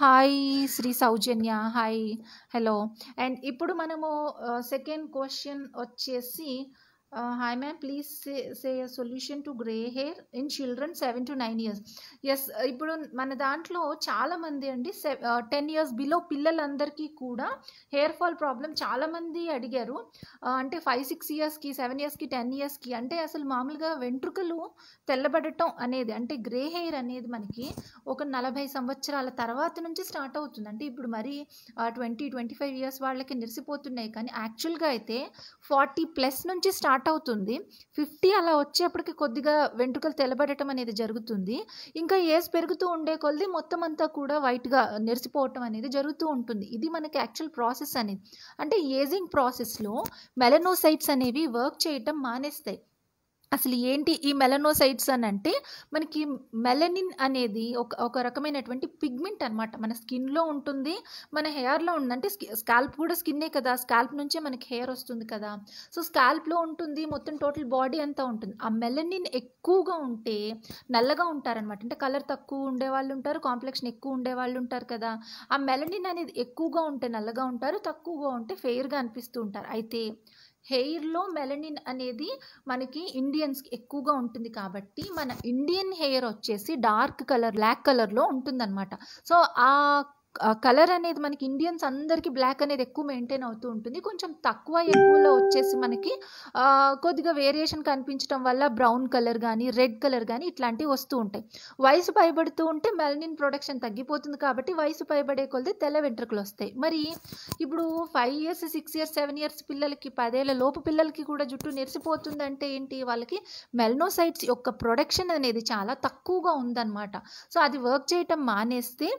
hi Sri Soujanya hi hello and ఇప్పుడు మనము second uh, question వచ్చేసి hi ma'am please say say say a solution to grey hair in children 7 to 9 yes uh, ఇప్పుడు మన దాంట్లో చాలామంది అండి టెన్ ఇయర్స్ బిలో పిల్లలందరికీ కూడా హెయిర్ ఫాల్ ప్రాబ్లం చాలామంది అడిగారు uh, అంటే ఫైవ్ సిక్స్ ఇయర్స్కి సెవెన్ ఇయర్స్కి టెన్ ఇయర్స్కి అంటే అసలు మామూలుగా వెంట్రుకలు తెల్లబడటం అనేది అంటే గ్రే హెయిర్ అనేది మనకి ఒక నలభై సంవత్సరాల తర్వాత నుంచి స్టార్ట్ అవుతుంది అంటే ఇప్పుడు మరి ట్వంటీ ట్వంటీ ఫైవ్ ఇయర్స్ వాళ్ళకి నిరిసిపోతున్నాయి కానీ యాక్చువల్గా అయితే ఫార్టీ ప్లస్ నుంచి స్టార్ట్ స్టార్ట్ అవుతుంది ఫిఫ్టీ అలా వచ్చేప్పటికి కొద్దిగా వెంట్రుకలు తెల్లబడటం అనేది జరుగుతుంది ఇంకా ఏజ్ పెరుగుతూ ఉండే కొలది మొత్తం అంతా కూడా వైట్గా నెరిసిపోవటం అనేది జరుగుతూ ఉంటుంది ఇది మనకి యాక్చువల్ ప్రాసెస్ అనేది అంటే ఏజింగ్ ప్రాసెస్లో మెలనోసైట్స్ అనేవి వర్క్ చేయటం మానేస్తాయి అసలు ఏంటి ఈ మెలనోసైట్స్ అని అంటే మనకి మెలనిన్ అనేది ఒక ఒక రకమైనటువంటి పిగ్మెంట్ అనమాట మన స్కిన్లో ఉంటుంది మన హెయిర్లో ఉందంటే స్కాల్ప్ కూడా స్కిన్నే కదా స్కాల్ప్ నుంచే మనకి హెయిర్ వస్తుంది కదా సో స్కాల్ప్లో ఉంటుంది మొత్తం టోటల్ బాడీ అంతా ఉంటుంది ఆ మెలనిన్ ఎక్కువగా ఉంటే నల్లగా ఉంటారనమాట అంటే కలర్ తక్కువ ఉండేవాళ్ళు ఉంటారు కాంప్లెక్షన్ ఎక్కువ ఉండేవాళ్ళు ఉంటారు కదా ఆ మెలనిన్ అనేది ఎక్కువగా ఉంటే నల్లగా ఉంటారు తక్కువగా ఉంటే ఫెయిర్గా అనిపిస్తూ ఉంటారు అయితే హెయిర్లో మెలనిన్ అనేది మనకి ఇండియన్స్కి ఎక్కువగా ఉంటుంది కాబట్టి మన ఇండియన్ హెయిర్ వచ్చేసి డార్క్ కలర్ బ్లాక్ కలర్లో ఉంటుందన్నమాట సో ఆ కలర్ అనేది మనకి ఇండియన్స్ అందరికి బ్లాక్ అనేది ఎక్కువ మెయింటైన్ అవుతూ ఉంటుంది కొంచెం తక్కువ ఎక్కువలో వచ్చేసి మనకి కొద్దిగా వేరియేషన్ కనిపించడం వల్ల బ్రౌన్ కలర్ కానీ రెడ్ కలర్ కానీ ఇట్లాంటివి వస్తూ ఉంటాయి వయసు పైబడుతూ ఉంటే మెలనిన్ ప్రొడక్షన్ తగ్గిపోతుంది కాబట్టి వయసు పైబడే కొలితే తెల్ల వెంట్రుకలు వస్తాయి మరి ఇప్పుడు five years six years seven years పిల్లలకి పదేళ్ల లోపు పిల్లలకి కూడా జుట్టు నెరిసిపోతుందంటే ఏంటి వాళ్ళకి మెల్నోసైట్స్ యొక్క ప్రొడక్షన్ అనేది చాలా తక్కువగా ఉందన్నమాట సో అది వర్క్ చేయటం మానేస్తే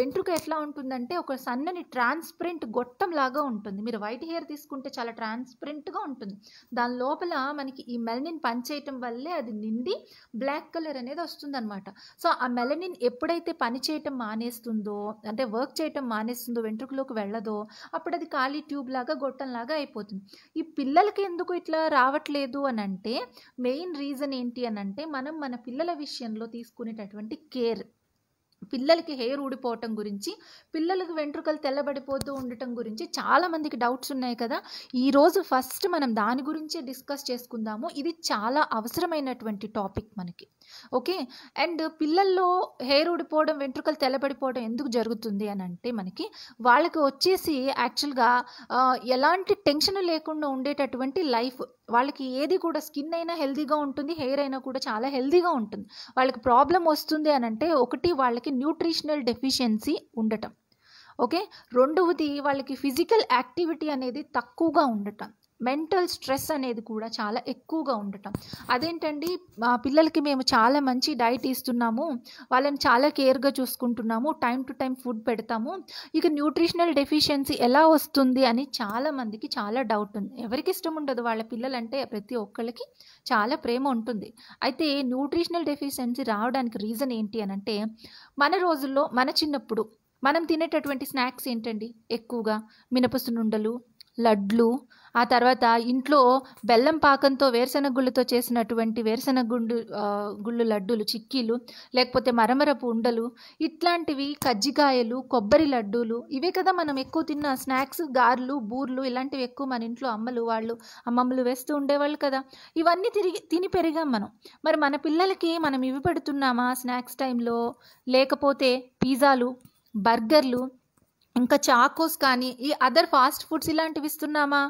వెంట్రుక ఎట్లా ఉంటుందంటే ఒక సన్నని ట్రాన్స్పరెంట్ గొట్టం లాగా ఉంటుంది మీరు వైట్ హెయిర్ తీసుకుంటే చాలా ట్రాన్స్పరెంట్గా ఉంటుంది దాని లోపల మనకి ఈ మెలనిన్ పనిచేయటం వల్లే అది నిండి బ్లాక్ కలర్ అనేది వస్తుందన్నమాట సో ఆ మెలనిన్ ఎప్పుడైతే పని చేయటం మానేస్తుందో అంటే వర్క్ చేయటం మానేస్తుందో వెంట్రుకలోకి వెళ్ళదో అప్పుడు అది ఖాళీ ట్యూబ్ లాగా గొట్టంలాగా అయిపోతుంది ఈ పిల్లలకి ఎందుకు ఇట్లా రావట్లేదు అని అంటే మెయిన్ రీజన్ ఏంటి అని అంటే మనం మన పిల్లల విషయంలో తీసుకునేటటువంటి కేర్ పిల్లలకి హెయిర్ ఊడిపోవటం గురించి పిల్లలకు వెంట్రుకలు తెల్లబడిపోతూ ఉండటం గురించి చాలామందికి డౌట్స్ ఉన్నాయి కదా ఈరోజు ఫస్ట్ మనం దాని గురించే డిస్కస్ చేసుకుందాము ఇది చాలా అవసరమైనటువంటి టాపిక్ మనకి ఓకే అండ్ పిల్లల్లో హెయిర్ ఊడిపోవడం వెంట్రుకలు తెల్లబడిపోవడం ఎందుకు జరుగుతుంది అని అంటే మనకి వాళ్ళకి వచ్చేసి యాక్చువల్గా ఎలాంటి టెన్షన్ లేకుండా ఉండేటటువంటి లైఫ్ వాళ్ళకి ఏది కూడా స్కిన్ అయినా హెల్దీగా ఉంటుంది హెయిర్ అయినా కూడా చాలా హెల్దీగా ఉంటుంది వాళ్ళకి ప్రాబ్లం వస్తుంది అని అంటే ఒకటి వాళ్ళకి న్యూట్రిషనల్ డెఫిషియన్సీ ఉండటం ఓకే రెండవది వాళ్ళకి ఫిజికల్ యాక్టివిటీ అనేది తక్కువగా ఉండటం మెంటల్ స్ట్రెస్ అనేది కూడా చాలా ఎక్కువగా ఉండటం అదేంటండి మా పిల్లలకి మేము చాలా మంచి డైట్ ఇస్తున్నాము వాళ్ళని చాలా కేర్గా చూసుకుంటున్నాము టైం టు టైం ఫుడ్ పెడతాము ఇక న్యూట్రిషనల్ డెఫిషియన్సీ ఎలా వస్తుంది అని చాలా మందికి చాలా డౌట్ ఉంది ఎవరికి ఇష్టం ఉండదు వాళ్ళ పిల్లలంటే ప్రతి ఒక్కళ్ళకి చాలా ప్రేమ ఉంటుంది అయితే న్యూట్రిషనల్ డెఫిషియన్సీ రావడానికి రీజన్ ఏంటి అని అంటే మన రోజుల్లో మన చిన్నప్పుడు మనం తినేటటువంటి స్నాక్స్ ఏంటండి ఎక్కువగా నుండలు లడ్లు ఆ తర్వాత ఇంట్లో బెల్లం పాకంతో వేరుశనగ గుళ్ళతో చేసినటువంటి వేరుశనగ గుండు గుళ్ళు లడ్డూలు చిక్కీలు లేకపోతే మరమరపు ఉండలు ఇట్లాంటివి కజ్జికాయలు కొబ్బరి లడ్డూలు ఇవే కదా మనం ఎక్కువ తిన్న స్నాక్స్ గారెలు బూర్లు ఇలాంటివి ఎక్కువ మన ఇంట్లో అమ్మలు వాళ్ళు అమ్మమ్మలు వేస్తూ ఉండేవాళ్ళు కదా ఇవన్నీ తిరిగి తిని పెరిగాం మనం మరి మన పిల్లలకి మనం ఇవి పెడుతున్నామా స్నాక్స్ టైంలో లేకపోతే పిజ్జాలు బర్గర్లు ఇంకా చాకోస్ కానీ ఈ అదర్ ఫాస్ట్ ఫుడ్స్ ఇలాంటివి ఇస్తున్నామా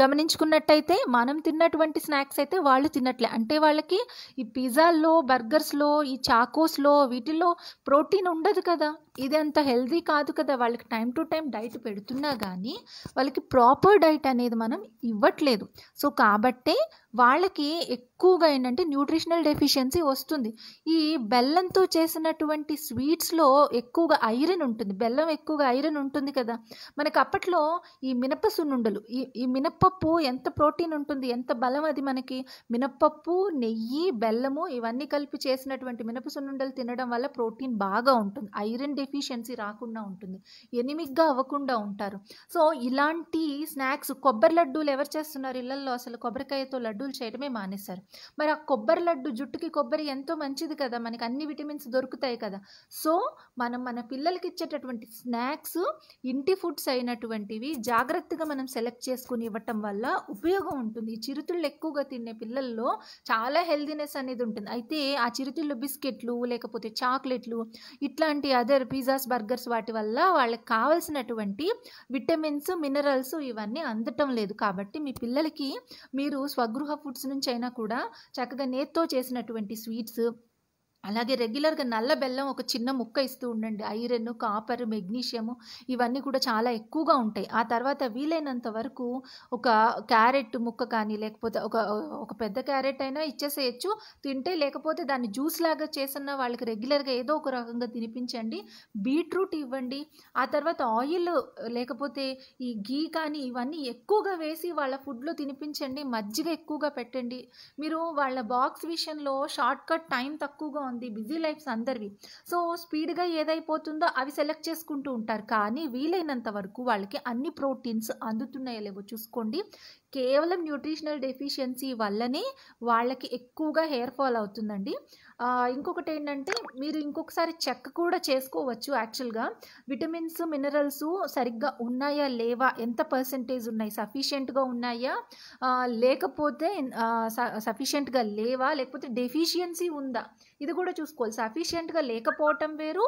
గమనించుకున్నట్టయితే మనం తిన్నటువంటి స్నాక్స్ అయితే వాళ్ళు తిన్నట్లే అంటే వాళ్ళకి ఈ పిజ్జాల్లో బర్గర్స్లో ఈ చాకోస్లో వీటిల్లో ప్రోటీన్ ఉండదు కదా ఇది అంత హెల్దీ కాదు కదా వాళ్ళకి టైం టు టైం డైట్ పెడుతున్నా కానీ వాళ్ళకి ప్రాపర్ డైట్ అనేది మనం ఇవ్వట్లేదు సో కాబట్టే వాళ్ళకి ఎక్కువగా ఏంటంటే న్యూట్రిషనల్ డెఫిషియన్సీ వస్తుంది ఈ బెల్లంతో చేసినటువంటి స్వీట్స్లో ఎక్కువగా ఐరన్ ఉంటుంది బెల్లం ఎక్కువగా ఐరన్ ఉంటుంది కదా మనకు అప్పట్లో ఈ మినప సున్నుండలు ఈ ఈ మినప మినప్పప్పు ఎంత ప్రోటీన్ ఉంటుంది ఎంత బలం అది మనకి మినప్పప్పు నెయ్యి బెల్లము ఇవన్నీ కలిపి చేసినటువంటి మినప సున్నుండలు తినడం వల్ల ప్రోటీన్ బాగా ఉంటుంది ఐరన్ డెఫిషియన్సీ రాకుండా ఉంటుంది ఎనిమిగ్గా అవ్వకుండా ఉంటారు సో ఇలాంటి స్నాక్స్ కొబ్బరి లడ్డూలు ఎవరు చేస్తున్నారు ఇళ్లలో అసలు కొబ్బరికాయతో లడ్డూలు చేయడమే మానేశారు మరి ఆ కొబ్బరి లడ్డు జుట్టుకి కొబ్బరి ఎంతో మంచిది కదా మనకి అన్ని విటమిన్స్ దొరుకుతాయి కదా సో మనం మన పిల్లలకి ఇచ్చేటటువంటి స్నాక్స్ ఇంటి ఫుడ్స్ అయినటువంటివి జాగ్రత్తగా మనం సెలెక్ట్ చేసుకుని ఇవ్వటం తినడం వల్ల ఉపయోగం ఉంటుంది ఈ చిరుతిళ్ళు ఎక్కువగా తినే పిల్లల్లో చాలా హెల్దీనెస్ అనేది ఉంటుంది అయితే ఆ చిరుతిళ్ళు బిస్కెట్లు లేకపోతే చాక్లెట్లు ఇట్లాంటి అదర్ పిజ్జాస్ బర్గర్స్ వాటి వల్ల వాళ్ళకి కావలసినటువంటి విటమిన్స్ మినరల్స్ ఇవన్నీ అందటం లేదు కాబట్టి మీ పిల్లలకి మీరు స్వగృహ ఫుడ్స్ నుంచి అయినా కూడా చక్కగా నేత్తో చేసినటువంటి స్వీట్స్ అలాగే రెగ్యులర్గా నల్ల బెల్లం ఒక చిన్న ముక్క ఇస్తూ ఉండండి ఐరన్ కాపర్ మెగ్నీషియము ఇవన్నీ కూడా చాలా ఎక్కువగా ఉంటాయి ఆ తర్వాత వీలైనంత వరకు ఒక క్యారెట్ ముక్క కానీ లేకపోతే ఒక ఒక పెద్ద క్యారెట్ అయినా ఇచ్చేసేయచ్చు తింటే లేకపోతే దాన్ని జ్యూస్ లాగా చేసిన వాళ్ళకి రెగ్యులర్గా ఏదో ఒక రకంగా తినిపించండి బీట్రూట్ ఇవ్వండి ఆ తర్వాత ఆయిల్ లేకపోతే ఈ గీ కానీ ఇవన్నీ ఎక్కువగా వేసి వాళ్ళ ఫుడ్లో తినిపించండి మజ్జిగ ఎక్కువగా పెట్టండి మీరు వాళ్ళ బాక్స్ విషయంలో షార్ట్ కట్ టైం తక్కువగా ఉంది ఉంది బిజీ లైఫ్స్ అందరివి సో స్పీడ్గా ఏదైపోతుందో అవి సెలెక్ట్ చేసుకుంటూ ఉంటారు కానీ వీలైనంత వరకు వాళ్ళకి అన్ని ప్రోటీన్స్ అందుతున్నాయో లేవో చూసుకోండి కేవలం న్యూట్రిషనల్ డెఫిషియన్సీ వల్లనే వాళ్ళకి ఎక్కువగా హెయిర్ ఫాల్ అవుతుందండి ఇంకొకటి ఏంటంటే మీరు ఇంకొకసారి చెక్ కూడా చేసుకోవచ్చు యాక్చువల్గా విటమిన్స్ మినరల్స్ సరిగ్గా ఉన్నాయా లేవా ఎంత పర్సంటేజ్ ఉన్నాయి సఫిషియెంట్గా ఉన్నాయా లేకపోతే సఫిషియెంట్గా లేవా లేకపోతే డెఫిషియన్సీ ఉందా ఇది కూడా చూసుకోవాలి సఫిషియెంట్గా లేకపోవటం వేరు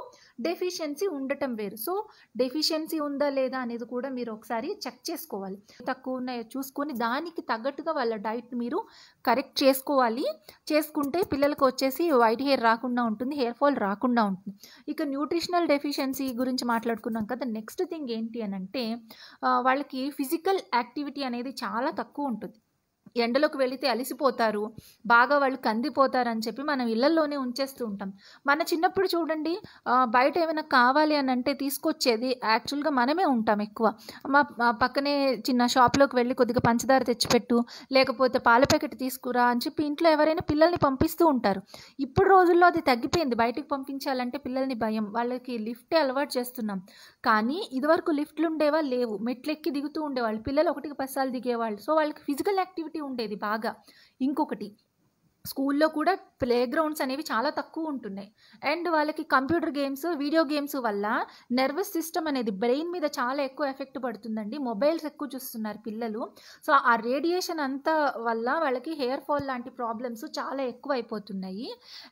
డెఫిషియన్సీ ఉండటం వేరు సో డెఫిషియన్సీ ఉందా లేదా అనేది కూడా మీరు ఒకసారి చెక్ చేసుకోవాలి తక్కువ ఉన్నాయో చూసుకొని దానికి తగ్గట్టుగా వాళ్ళ డైట్ మీరు కరెక్ట్ చేసుకోవాలి చేసుకుంటే పిల్లలకు వచ్చేసి వైట్ హెయిర్ రాకుండా ఉంటుంది హెయిర్ ఫాల్ రాకుండా ఉంటుంది ఇక న్యూట్రిషనల్ డెఫిషియన్సీ గురించి మాట్లాడుకున్నాం కదా నెక్స్ట్ థింగ్ ఏంటి అని అంటే వాళ్ళకి ఫిజికల్ యాక్టివిటీ అనేది చాలా తక్కువ ఉంటుంది ఎండలోకి వెళితే అలిసిపోతారు బాగా వాళ్ళు కందిపోతారు అని చెప్పి మనం ఇళ్లలోనే ఉంచేస్తూ ఉంటాం మన చిన్నప్పుడు చూడండి బయట ఏమైనా కావాలి అని అంటే తీసుకొచ్చేది యాక్చువల్గా మనమే ఉంటాం ఎక్కువ మా పక్కనే చిన్న షాప్లోకి వెళ్ళి కొద్దిగా పంచదార తెచ్చిపెట్టు లేకపోతే పాల ప్యాకెట్ తీసుకురా అని చెప్పి ఇంట్లో ఎవరైనా పిల్లల్ని పంపిస్తూ ఉంటారు ఇప్పుడు రోజుల్లో అది తగ్గిపోయింది బయటికి పంపించాలంటే పిల్లల్ని భయం వాళ్ళకి లిఫ్టే అలవాటు చేస్తున్నాం కానీ ఇదివరకు లిఫ్ట్లు ఉండేవా లేవు మెట్లెక్కి దిగుతూ ఉండేవాళ్ళు పిల్లలు ఒకటికి పసాలు దిగేవాళ్ళు సో వాళ్ళకి ఫిజికల్ యాక్టివిటీ ఉండేది బాగా ఇంకొకటి స్కూల్లో కూడా ప్లే గ్రౌండ్స్ అనేవి చాలా తక్కువ ఉంటున్నాయి అండ్ వాళ్ళకి కంప్యూటర్ గేమ్స్ వీడియో గేమ్స్ వల్ల నర్వస్ సిస్టమ్ అనేది బ్రెయిన్ మీద చాలా ఎక్కువ ఎఫెక్ట్ పడుతుందండి మొబైల్స్ ఎక్కువ చూస్తున్నారు పిల్లలు సో ఆ రేడియేషన్ అంతా వల్ల వాళ్ళకి హెయిర్ ఫాల్ లాంటి ప్రాబ్లమ్స్ చాలా ఎక్కువ అయిపోతున్నాయి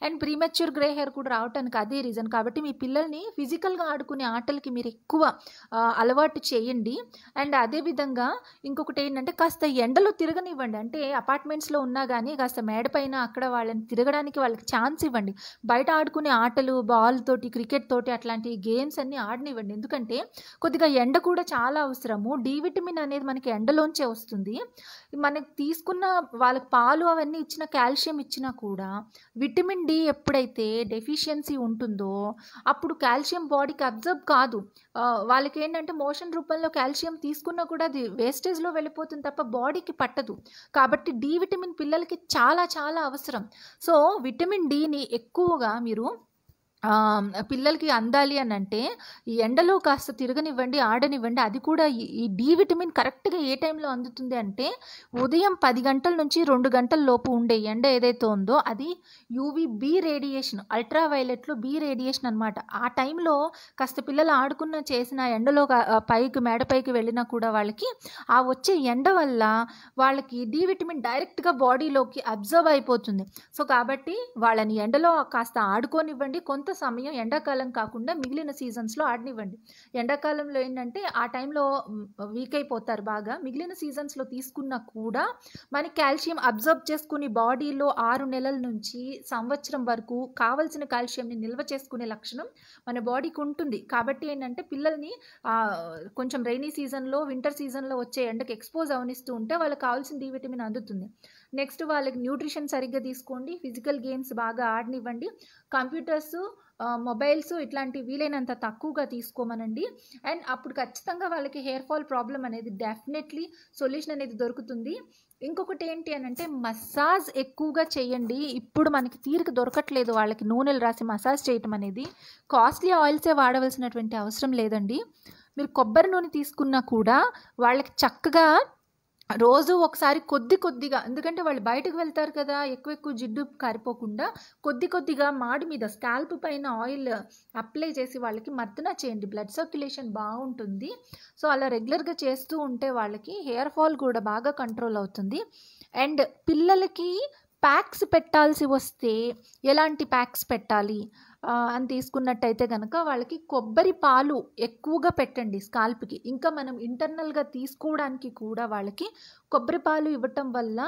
అండ్ ప్రీమెచ్యూర్ గ్రే హెయిర్ కూడా రావటానికి అదే రీజన్ కాబట్టి మీ పిల్లల్ని ఫిజికల్గా ఆడుకునే ఆటలకి మీరు ఎక్కువ అలవాటు చేయండి అండ్ అదేవిధంగా ఇంకొకటి ఏంటంటే కాస్త ఎండలో తిరగనివ్వండి అంటే అపార్ట్మెంట్స్లో ఉన్నా కానీ కాస్త మేడపైన అక్కడ వాళ్ళని తిరగడానికి వాళ్ళకి ఛాన్స్ ఇవ్వండి బయట ఆడుకునే ఆటలు బాల్ తోటి క్రికెట్ తోటి అట్లాంటి గేమ్స్ అన్నీ ఆడనివ్వండి ఎందుకంటే కొద్దిగా ఎండ కూడా చాలా అవసరము డి విటమిన్ అనేది మనకి ఎండలోంచే వస్తుంది మనకి తీసుకున్న వాళ్ళకి పాలు అవన్నీ ఇచ్చిన కాల్షియం ఇచ్చినా కూడా విటమిన్ డి ఎప్పుడైతే డెఫిషియన్సీ ఉంటుందో అప్పుడు కాల్షియం బాడీకి అబ్జర్వ్ కాదు వాళ్ళకి ఏంటంటే మోషన్ రూపంలో కాల్షియం తీసుకున్నా కూడా అది వేస్టేజ్లో వెళ్ళిపోతుంది తప్ప బాడీకి పట్టదు కాబట్టి డి విటమిన్ పిల్లలకి చాలా చాలా అవసరం సో విటమిన్ డిని ఎక్కువగా మీరు పిల్లలకి అందాలి అని అంటే ఈ ఎండలో కాస్త తిరగనివ్వండి ఆడనివ్వండి అది కూడా ఈ డి విటమిన్ కరెక్ట్గా ఏ టైంలో అందుతుంది అంటే ఉదయం పది గంటల నుంచి రెండు గంటల లోపు ఉండే ఎండ ఏదైతే ఉందో అది యూవీ బి రేడియేషన్ అల్ట్రా వైలెట్లో బి రేడియేషన్ అనమాట ఆ టైంలో కాస్త పిల్లలు ఆడుకున్న చేసిన ఎండలో పైకి మేడపైకి వెళ్ళినా కూడా వాళ్ళకి ఆ వచ్చే ఎండ వల్ల వాళ్ళకి డి విటమిన్ డైరెక్ట్గా బాడీలోకి అబ్జర్వ్ అయిపోతుంది సో కాబట్టి వాళ్ళని ఎండలో కాస్త ఆడుకోనివ్వండి కొంత సమయం ఎండాకాలం కాకుండా మిగిలిన సీజన్స్లో ఆడనివ్వండి ఎండాకాలంలో ఏంటంటే ఆ టైంలో వీక్ అయిపోతారు బాగా మిగిలిన సీజన్స్లో తీసుకున్నా కూడా మనకి కాల్షియం అబ్జర్వ్ చేసుకుని బాడీలో ఆరు నెలల నుంచి సంవత్సరం వరకు కావలసిన కాల్షియంని నిల్వ చేసుకునే లక్షణం మన బాడీకి ఉంటుంది కాబట్టి ఏంటంటే పిల్లల్ని కొంచెం రైనీ సీజన్లో వింటర్ సీజన్లో వచ్చే ఎండకు ఎక్స్పోజ్ అవనిస్తూ ఉంటే వాళ్ళకి కావాల్సిన డి విటమిన్ అందుతుంది నెక్స్ట్ వాళ్ళకి న్యూట్రిషన్ సరిగ్గా తీసుకోండి ఫిజికల్ గేమ్స్ బాగా ఆడనివ్వండి కంప్యూటర్స్ మొబైల్స్ ఇట్లాంటి వీలైనంత తక్కువగా తీసుకోమనండి అండ్ అప్పుడు ఖచ్చితంగా వాళ్ళకి హెయిర్ ఫాల్ ప్రాబ్లం అనేది డెఫినెట్లీ సొల్యూషన్ అనేది దొరుకుతుంది ఇంకొకటి ఏంటి అని అంటే మసాజ్ ఎక్కువగా చేయండి ఇప్పుడు మనకి తీరిక దొరకట్లేదు వాళ్ళకి నూనెలు రాసి మసాజ్ చేయటం అనేది కాస్ట్లీ ఆయిల్సే వాడవలసినటువంటి అవసరం లేదండి మీరు కొబ్బరి నూనె తీసుకున్నా కూడా వాళ్ళకి చక్కగా రోజు ఒకసారి కొద్ది కొద్దిగా ఎందుకంటే వాళ్ళు బయటకు వెళ్తారు కదా ఎక్కువ ఎక్కువ జిడ్డు కారిపోకుండా కొద్ది కొద్దిగా మాడి మీద స్కాల్ప్ పైన ఆయిల్ అప్లై చేసి వాళ్ళకి మర్దన చేయండి బ్లడ్ సర్క్యులేషన్ బాగుంటుంది సో అలా రెగ్యులర్గా చేస్తూ ఉంటే వాళ్ళకి హెయిర్ ఫాల్ కూడా బాగా కంట్రోల్ అవుతుంది అండ్ పిల్లలకి ప్యాక్స్ పెట్టాల్సి వస్తే ఎలాంటి ప్యాక్స్ పెట్టాలి అని తీసుకున్నట్టయితే కనుక వాళ్ళకి కొబ్బరి పాలు ఎక్కువగా పెట్టండి స్కాల్ప్కి ఇంకా మనం ఇంటర్నల్గా తీసుకోవడానికి కూడా వాళ్ళకి కొబ్బరి పాలు ఇవ్వటం వల్ల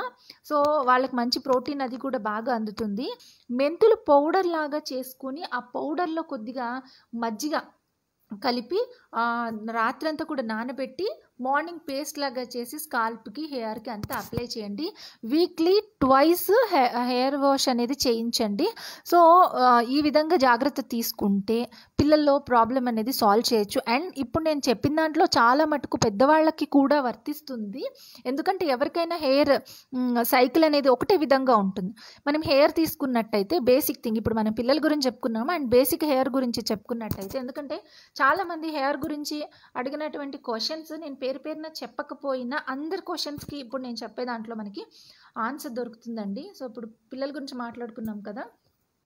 సో వాళ్ళకి మంచి ప్రోటీన్ అది కూడా బాగా అందుతుంది మెంతులు పౌడర్ లాగా చేసుకొని ఆ పౌడర్లో కొద్దిగా మజ్జిగ కలిపి రాత్రంతా కూడా నానబెట్టి మార్నింగ్ పేస్ట్ లాగా చేసి స్కాల్ప్కి హెయిర్కి అంతా అప్లై చేయండి వీక్లీ ట్వైస్ హెయిర్ వాష్ అనేది చేయించండి సో ఈ విధంగా జాగ్రత్త తీసుకుంటే పిల్లల్లో ప్రాబ్లం అనేది సాల్వ్ చేయొచ్చు అండ్ ఇప్పుడు నేను చెప్పిన దాంట్లో చాలా మటుకు పెద్దవాళ్ళకి కూడా వర్తిస్తుంది ఎందుకంటే ఎవరికైనా హెయిర్ సైకిల్ అనేది ఒకటే విధంగా ఉంటుంది మనం హెయిర్ తీసుకున్నట్టయితే బేసిక్ థింగ్ ఇప్పుడు మనం పిల్లల గురించి చెప్పుకున్నాము అండ్ బేసిక్ హెయిర్ గురించి చెప్పుకున్నట్టయితే ఎందుకంటే చాలామంది హెయిర్ గురించి అడిగినటువంటి క్వశ్చన్స్ నేను పేరు పేరున చెప్పకపోయినా అందరి క్వశ్చన్స్కి ఇప్పుడు నేను చెప్పే దాంట్లో మనకి ఆన్సర్ దొరుకుతుందండి సో ఇప్పుడు పిల్లల గురించి మాట్లాడుకున్నాం కదా